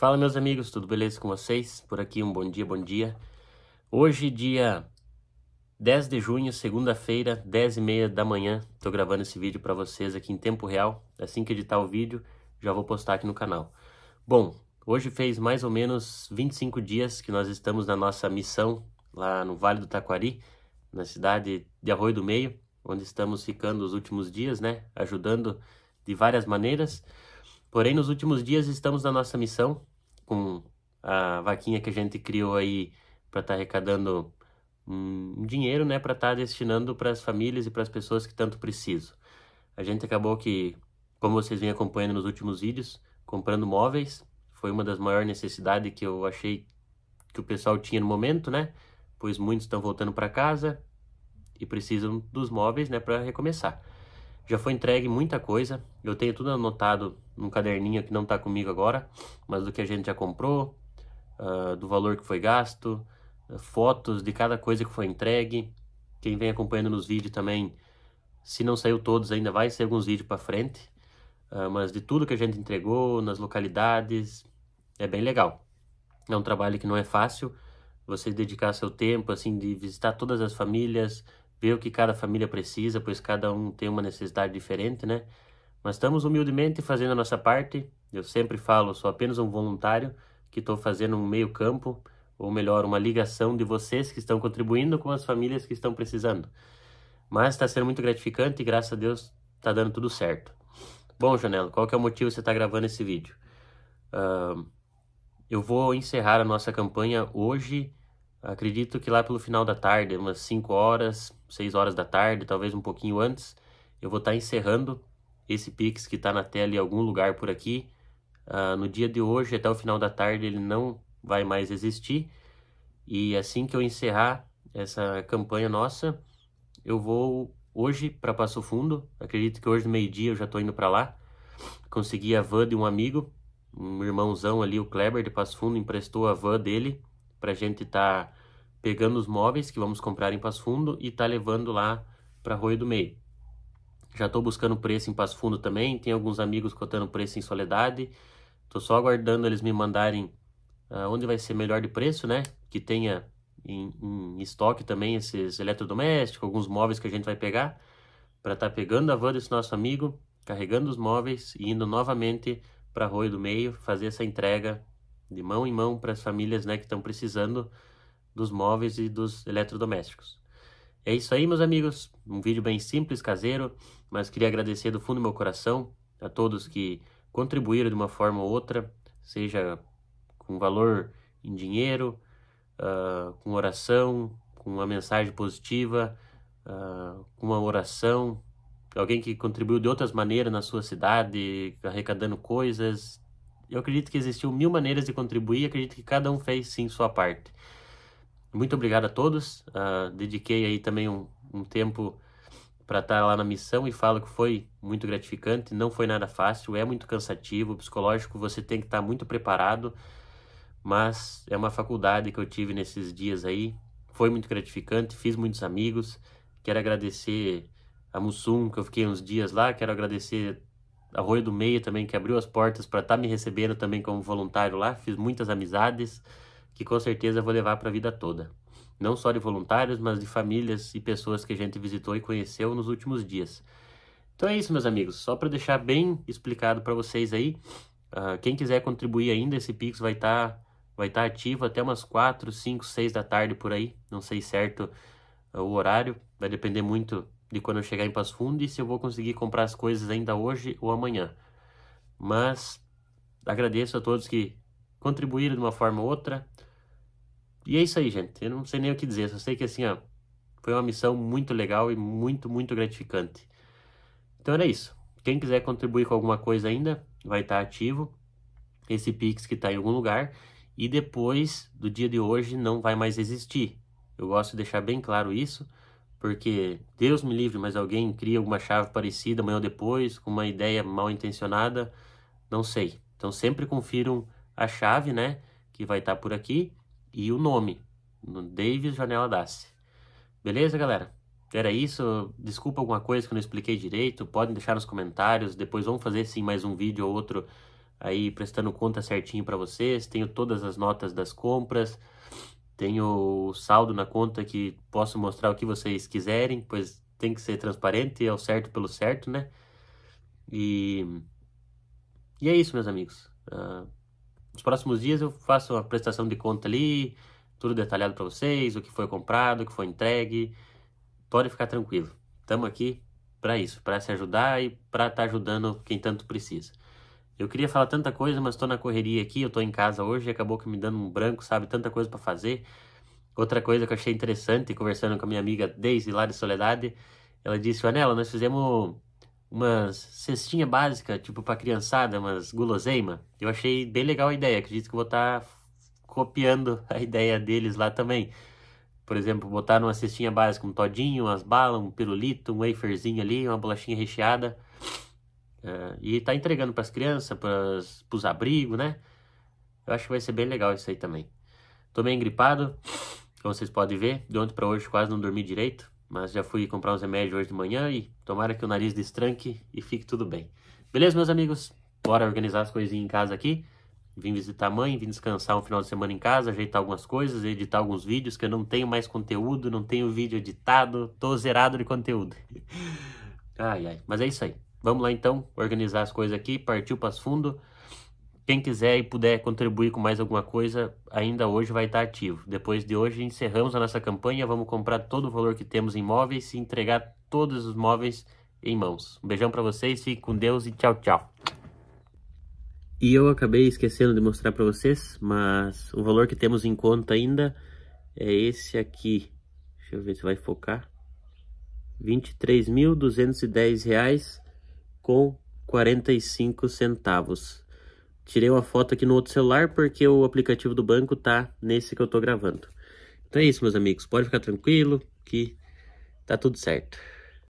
Fala meus amigos, tudo beleza com vocês? Por aqui um bom dia, bom dia. Hoje, dia 10 de junho, segunda-feira, 10 e meia da manhã, estou gravando esse vídeo para vocês aqui em tempo real. Assim que editar o vídeo, já vou postar aqui no canal. Bom, hoje fez mais ou menos 25 dias que nós estamos na nossa missão lá no Vale do Taquari, na cidade de Arroio do Meio, onde estamos ficando os últimos dias, né? Ajudando de várias maneiras. Porém, nos últimos dias estamos na nossa missão com a vaquinha que a gente criou aí para estar tá arrecadando um dinheiro, né, para estar tá destinando para as famílias e para as pessoas que tanto precisam. A gente acabou que, como vocês vêm acompanhando nos últimos vídeos, comprando móveis, foi uma das maiores necessidades que eu achei que o pessoal tinha no momento, né? Pois muitos estão voltando para casa e precisam dos móveis, né, para recomeçar. Já foi entregue muita coisa. Eu tenho tudo anotado num caderninho que não está comigo agora, mas do que a gente já comprou, uh, do valor que foi gasto, uh, fotos de cada coisa que foi entregue. Quem vem acompanhando nos vídeos também, se não saiu todos ainda, vai ser alguns vídeos para frente. Uh, mas de tudo que a gente entregou, nas localidades, é bem legal. É um trabalho que não é fácil, você dedicar seu tempo, assim, de visitar todas as famílias, ver o que cada família precisa, pois cada um tem uma necessidade diferente, né? Mas estamos humildemente fazendo a nossa parte. Eu sempre falo, sou apenas um voluntário que estou fazendo um meio campo, ou melhor, uma ligação de vocês que estão contribuindo com as famílias que estão precisando. Mas está sendo muito gratificante e graças a Deus está dando tudo certo. Bom, Janela, qual que é o motivo você está gravando esse vídeo? Uh, eu vou encerrar a nossa campanha hoje, acredito que lá pelo final da tarde, umas 5 horas, 6 horas da tarde, talvez um pouquinho antes, eu vou estar tá encerrando esse Pix que está na tela em algum lugar por aqui. Uh, no dia de hoje, até o final da tarde, ele não vai mais existir. E assim que eu encerrar essa campanha nossa, eu vou hoje para Passo Fundo. Acredito que hoje, meio-dia, eu já estou indo para lá. Consegui a van de um amigo, um irmãozão ali, o Kleber de Passo Fundo, emprestou a van dele para gente estar tá pegando os móveis que vamos comprar em Passo Fundo e tá levando lá para Arroio do Meio. Já estou buscando preço em Passo Fundo também, tem alguns amigos cotando preço em Soledade. Estou só aguardando eles me mandarem uh, onde vai ser melhor de preço, né? Que tenha em, em, estoque também esses eletrodomésticos, alguns móveis que a gente vai pegar, para estar tá pegando a van desse nosso amigo, carregando os móveis e indo novamente para Arroio do Meio fazer essa entrega de mão em mão para as famílias né, que estão precisando dos móveis e dos eletrodomésticos. É isso aí, meus amigos. Um vídeo bem simples, caseiro, mas queria agradecer do fundo do meu coração a todos que contribuíram de uma forma ou outra, seja com valor em dinheiro, uh, com oração, com uma mensagem positiva, uh, com uma oração, alguém que contribuiu de outras maneiras na sua cidade, arrecadando coisas. Eu acredito que existiam mil maneiras de contribuir, acredito que cada um fez sim sua parte. Muito obrigado a todos. Uh, dediquei aí também um, um tempo para estar tá lá na missão e falo que foi muito gratificante, não foi nada fácil, é muito cansativo, psicológico, você tem que estar tá muito preparado, mas é uma faculdade que eu tive nesses dias aí, foi muito gratificante, fiz muitos amigos, quero agradecer a Mussum, que eu fiquei uns dias lá, quero agradecer a Rui do Meio também, que abriu as portas para estar tá me recebendo também como voluntário lá, fiz muitas amizades, que com certeza vou levar para a vida toda. Não só de voluntários, mas de famílias e pessoas que a gente visitou e conheceu nos últimos dias. Então é isso, meus amigos. Só para deixar bem explicado para vocês aí, uh, quem quiser contribuir ainda, esse Pix vai estar tá, vai tá ativo até umas 4, 5, 6 da tarde por aí. Não sei certo uh, o horário, vai depender muito de quando eu chegar em Paz Fundo e se eu vou conseguir comprar as coisas ainda hoje ou amanhã. Mas agradeço a todos que contribuíram de uma forma ou outra. E é isso aí, gente. Eu não sei nem o que dizer, só sei que assim, ó, foi uma missão muito legal e muito, muito gratificante. Então era isso. Quem quiser contribuir com alguma coisa ainda, vai estar ativo esse Pix que está em algum lugar e depois do dia de hoje não vai mais existir. Eu gosto de deixar bem claro isso, porque Deus me livre, mas alguém cria alguma chave parecida amanhã ou depois, com uma ideia mal intencionada, não sei. Então sempre confiram a chave, né, que vai estar tá por aqui e o nome, no Davis Janela Dassi. Beleza, galera? Era isso. Desculpa alguma coisa que eu não expliquei direito. Podem deixar nos comentários. Depois vamos fazer sim mais um vídeo ou outro aí prestando conta certinho para vocês. Tenho todas as notas das compras. Tenho o saldo na conta que posso mostrar o que vocês quiserem, pois tem que ser transparente, é o certo pelo certo, né? E, e é isso, meus amigos. Uh... Nos próximos dias eu faço a prestação de conta ali, tudo detalhado para vocês, o que foi comprado, o que foi entregue. Pode ficar tranquilo. Estamos aqui para isso, para se ajudar e para estar tá ajudando quem tanto precisa. Eu queria falar tanta coisa, mas estou na correria aqui, eu estou em casa hoje e acabou que me dando um branco, sabe? Tanta coisa para fazer. Outra coisa que eu achei interessante, conversando com a minha amiga Daisy lá de Soledade, ela disse, Anela, nós fizemos umas cestinha básica, tipo para criançada, umas guloseima. Eu achei bem legal a ideia, acredito que vou estar tá copiando a ideia deles lá também. Por exemplo, botar numa cestinha básica um todinho, umas balas, um pirulito, um waferzinho ali, uma bolachinha recheada. Uh, e tá entregando para as crianças, para os abrigos, né? Eu acho que vai ser bem legal isso aí também. Tô meio gripado, como vocês podem ver. De ontem para hoje quase não dormi direito. Mas já fui comprar os remédios hoje de manhã e tomara que o nariz destranque e fique tudo bem. Beleza, meus amigos? Bora organizar as coisinhas em casa aqui. Vim visitar a mãe, vim descansar um final de semana em casa, ajeitar algumas coisas, editar alguns vídeos, que eu não tenho mais conteúdo, não tenho vídeo editado, tô zerado de conteúdo. ai, ai. Mas é isso aí. Vamos lá então organizar as coisas aqui, partiu para fundo quem quiser e puder contribuir com mais alguma coisa, ainda hoje vai estar ativo. Depois de hoje, encerramos a nossa campanha. Vamos comprar todo o valor que temos em móveis e entregar todos os móveis em mãos. Um beijão para vocês, fiquem com Deus e tchau, tchau. E eu acabei esquecendo de mostrar para vocês, mas o valor que temos em conta ainda é esse aqui. Deixa eu ver se vai focar. R$ 23.210 com 45 centavos. Tirei uma foto aqui no outro celular porque o aplicativo do banco tá nesse que eu tô gravando. Então é isso, meus amigos. Pode ficar tranquilo que tá tudo certo.